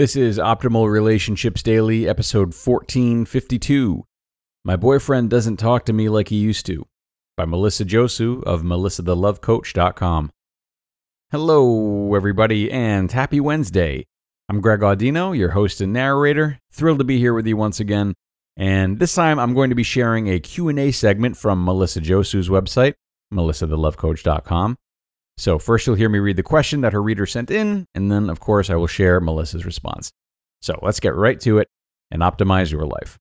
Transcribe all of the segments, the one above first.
This is Optimal Relationships Daily, episode 1452. My boyfriend doesn't talk to me like he used to. By Melissa Josu of melissathelovecoach.com. Hello, everybody, and happy Wednesday. I'm Greg Audino, your host and narrator. Thrilled to be here with you once again. And this time I'm going to be sharing a Q&A segment from Melissa Josu's website, melissathelovecoach.com. So, first you'll hear me read the question that her reader sent in, and then, of course, I will share Melissa's response. So, let's get right to it and optimize your life.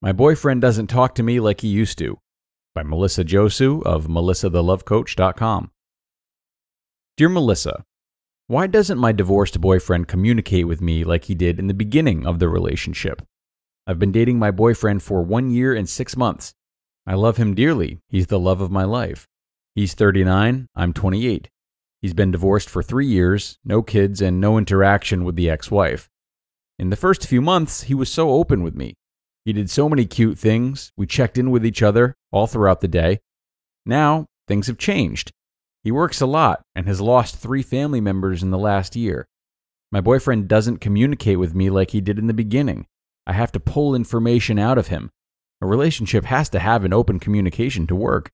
My boyfriend doesn't talk to me like he used to. By Melissa Josu of melissathelovecoach.com. Dear Melissa, why doesn't my divorced boyfriend communicate with me like he did in the beginning of the relationship? I've been dating my boyfriend for one year and six months. I love him dearly. He's the love of my life. He's 39, I'm 28. He's been divorced for three years, no kids, and no interaction with the ex wife. In the first few months, he was so open with me. He did so many cute things. We checked in with each other all throughout the day. Now, things have changed. He works a lot and has lost three family members in the last year. My boyfriend doesn't communicate with me like he did in the beginning. I have to pull information out of him. A relationship has to have an open communication to work.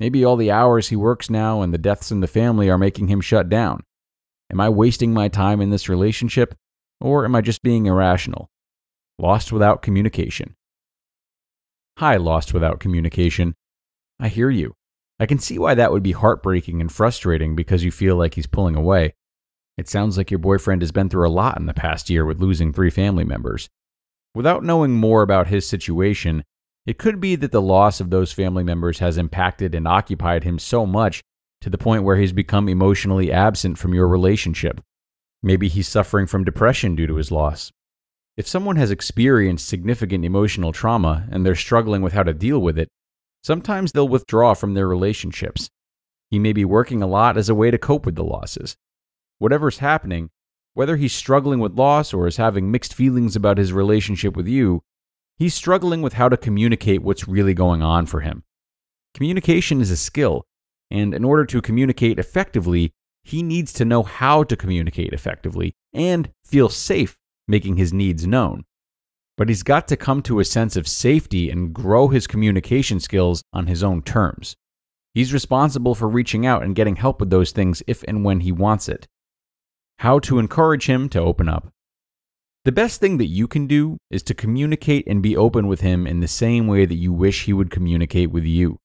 Maybe all the hours he works now and the deaths in the family are making him shut down. Am I wasting my time in this relationship, or am I just being irrational? Lost without communication. Hi, Lost Without Communication. I hear you. I can see why that would be heartbreaking and frustrating because you feel like he's pulling away. It sounds like your boyfriend has been through a lot in the past year with losing three family members. Without knowing more about his situation, it could be that the loss of those family members has impacted and occupied him so much to the point where he's become emotionally absent from your relationship. Maybe he's suffering from depression due to his loss. If someone has experienced significant emotional trauma and they're struggling with how to deal with it, sometimes they'll withdraw from their relationships. He may be working a lot as a way to cope with the losses. Whatever's happening, whether he's struggling with loss or is having mixed feelings about his relationship with you, He's struggling with how to communicate what's really going on for him. Communication is a skill, and in order to communicate effectively, he needs to know how to communicate effectively and feel safe making his needs known. But he's got to come to a sense of safety and grow his communication skills on his own terms. He's responsible for reaching out and getting help with those things if and when he wants it. How to encourage him to open up. The best thing that you can do is to communicate and be open with him in the same way that you wish he would communicate with you.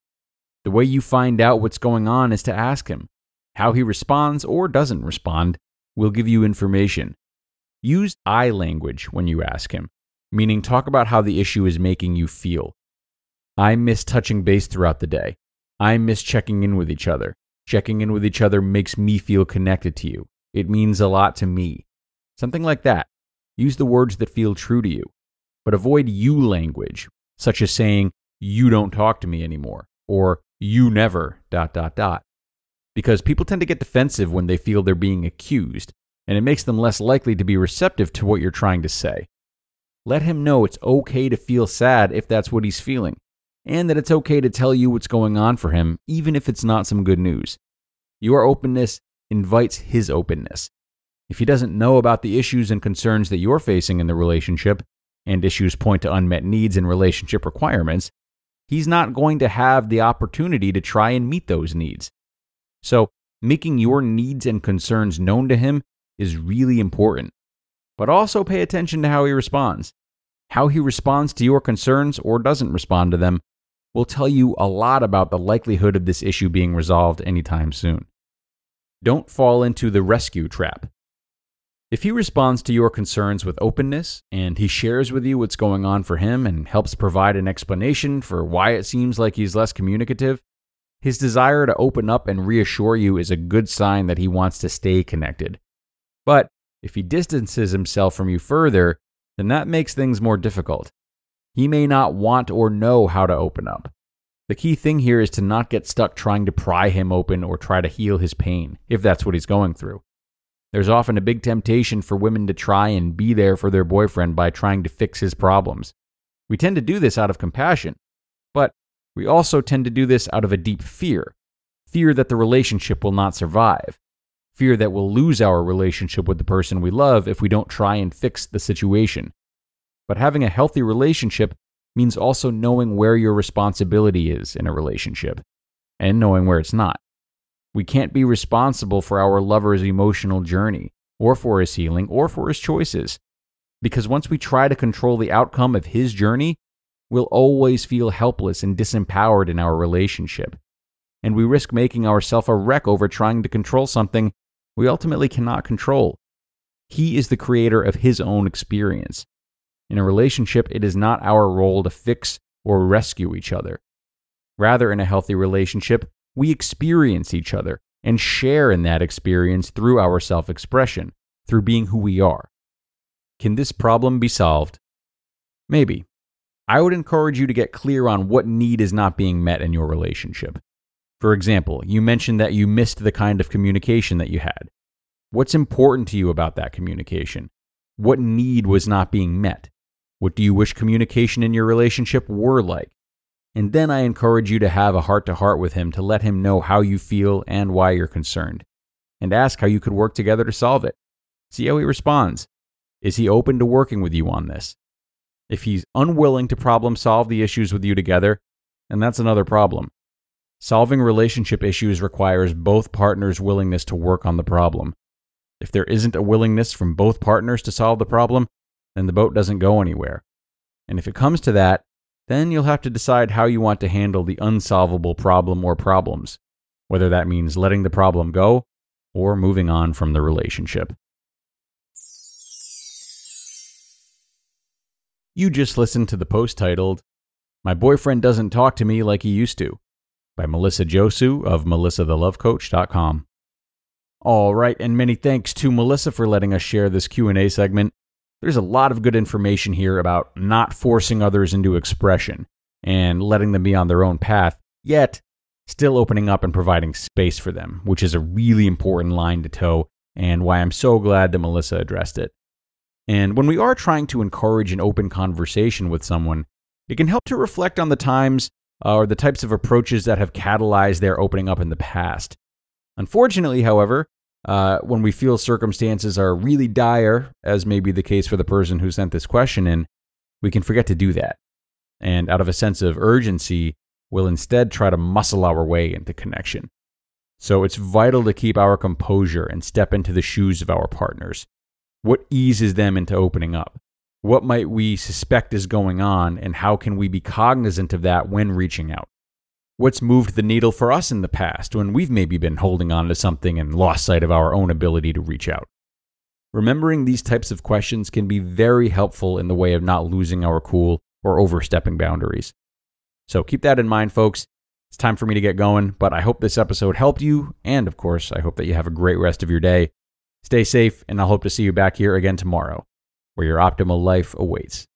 The way you find out what's going on is to ask him. How he responds or doesn't respond will give you information. Use I language when you ask him, meaning talk about how the issue is making you feel. I miss touching base throughout the day. I miss checking in with each other. Checking in with each other makes me feel connected to you. It means a lot to me. Something like that. Use the words that feel true to you, but avoid you language, such as saying, you don't talk to me anymore, or you never, dot, dot, dot. Because people tend to get defensive when they feel they're being accused, and it makes them less likely to be receptive to what you're trying to say. Let him know it's okay to feel sad if that's what he's feeling, and that it's okay to tell you what's going on for him, even if it's not some good news. Your openness invites his openness, if he doesn't know about the issues and concerns that you're facing in the relationship, and issues point to unmet needs and relationship requirements, he's not going to have the opportunity to try and meet those needs. So, making your needs and concerns known to him is really important. But also pay attention to how he responds. How he responds to your concerns or doesn't respond to them will tell you a lot about the likelihood of this issue being resolved anytime soon. Don't fall into the rescue trap. If he responds to your concerns with openness and he shares with you what's going on for him and helps provide an explanation for why it seems like he's less communicative, his desire to open up and reassure you is a good sign that he wants to stay connected. But if he distances himself from you further, then that makes things more difficult. He may not want or know how to open up. The key thing here is to not get stuck trying to pry him open or try to heal his pain, if that's what he's going through. There's often a big temptation for women to try and be there for their boyfriend by trying to fix his problems. We tend to do this out of compassion, but we also tend to do this out of a deep fear fear that the relationship will not survive, fear that we'll lose our relationship with the person we love if we don't try and fix the situation. But having a healthy relationship means also knowing where your responsibility is in a relationship and knowing where it's not. We can't be responsible for our lover's emotional journey, or for his healing, or for his choices. Because once we try to control the outcome of his journey, we'll always feel helpless and disempowered in our relationship. And we risk making ourselves a wreck over trying to control something we ultimately cannot control. He is the creator of his own experience. In a relationship, it is not our role to fix or rescue each other. Rather, in a healthy relationship, we experience each other and share in that experience through our self expression, through being who we are. Can this problem be solved? Maybe. I would encourage you to get clear on what need is not being met in your relationship. For example, you mentioned that you missed the kind of communication that you had. What's important to you about that communication? What need was not being met? What do you wish communication in your relationship were like? And then I encourage you to have a heart to heart with him to let him know how you feel and why you're concerned. And ask how you could work together to solve it. See how he responds. Is he open to working with you on this? If he's unwilling to problem solve the issues with you together, and that's another problem. Solving relationship issues requires both partners' willingness to work on the problem. If there isn't a willingness from both partners to solve the problem, then the boat doesn't go anywhere. And if it comes to that, then you'll have to decide how you want to handle the unsolvable problem or problems, whether that means letting the problem go or moving on from the relationship. You just listened to the post titled, My Boyfriend Doesn't Talk to Me Like He Used to, by Melissa Josu of melissathelovecoach.com. All right, and many thanks to Melissa for letting us share this Q&A segment. There's a lot of good information here about not forcing others into expression and letting them be on their own path, yet still opening up and providing space for them, which is a really important line to toe and why I'm so glad that Melissa addressed it. And when we are trying to encourage an open conversation with someone, it can help to reflect on the times uh, or the types of approaches that have catalyzed their opening up in the past. Unfortunately, however, uh, when we feel circumstances are really dire, as may be the case for the person who sent this question in, we can forget to do that. And out of a sense of urgency, we'll instead try to muscle our way into connection. So it's vital to keep our composure and step into the shoes of our partners. What eases them into opening up? What might we suspect is going on, and how can we be cognizant of that when reaching out? what's moved the needle for us in the past when we've maybe been holding on to something and lost sight of our own ability to reach out. Remembering these types of questions can be very helpful in the way of not losing our cool or overstepping boundaries. So keep that in mind, folks. It's time for me to get going, but I hope this episode helped you. And of course, I hope that you have a great rest of your day. Stay safe, and I'll hope to see you back here again tomorrow, where your optimal life awaits.